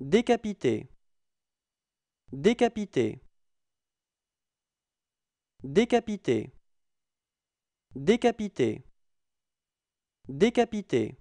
Décapité. Décapité. Décapité. Décapité. Décapité.